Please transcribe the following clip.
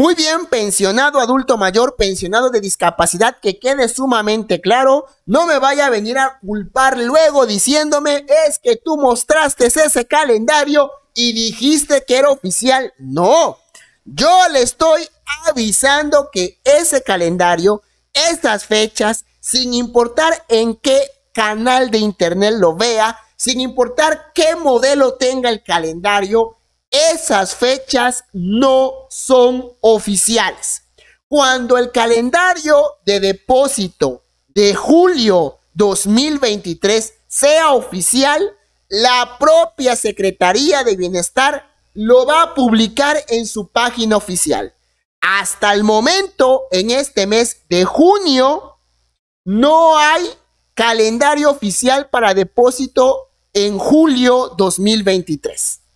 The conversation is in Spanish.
Muy bien, pensionado adulto mayor, pensionado de discapacidad, que quede sumamente claro, no me vaya a venir a culpar luego diciéndome es que tú mostraste ese calendario y dijiste que era oficial. No, yo le estoy avisando que ese calendario, estas fechas, sin importar en qué canal de internet lo vea, sin importar qué modelo tenga el calendario, esas fechas no son oficiales. Cuando el calendario de depósito de julio 2023 sea oficial, la propia Secretaría de Bienestar lo va a publicar en su página oficial. Hasta el momento, en este mes de junio, no hay calendario oficial para depósito en julio 2023.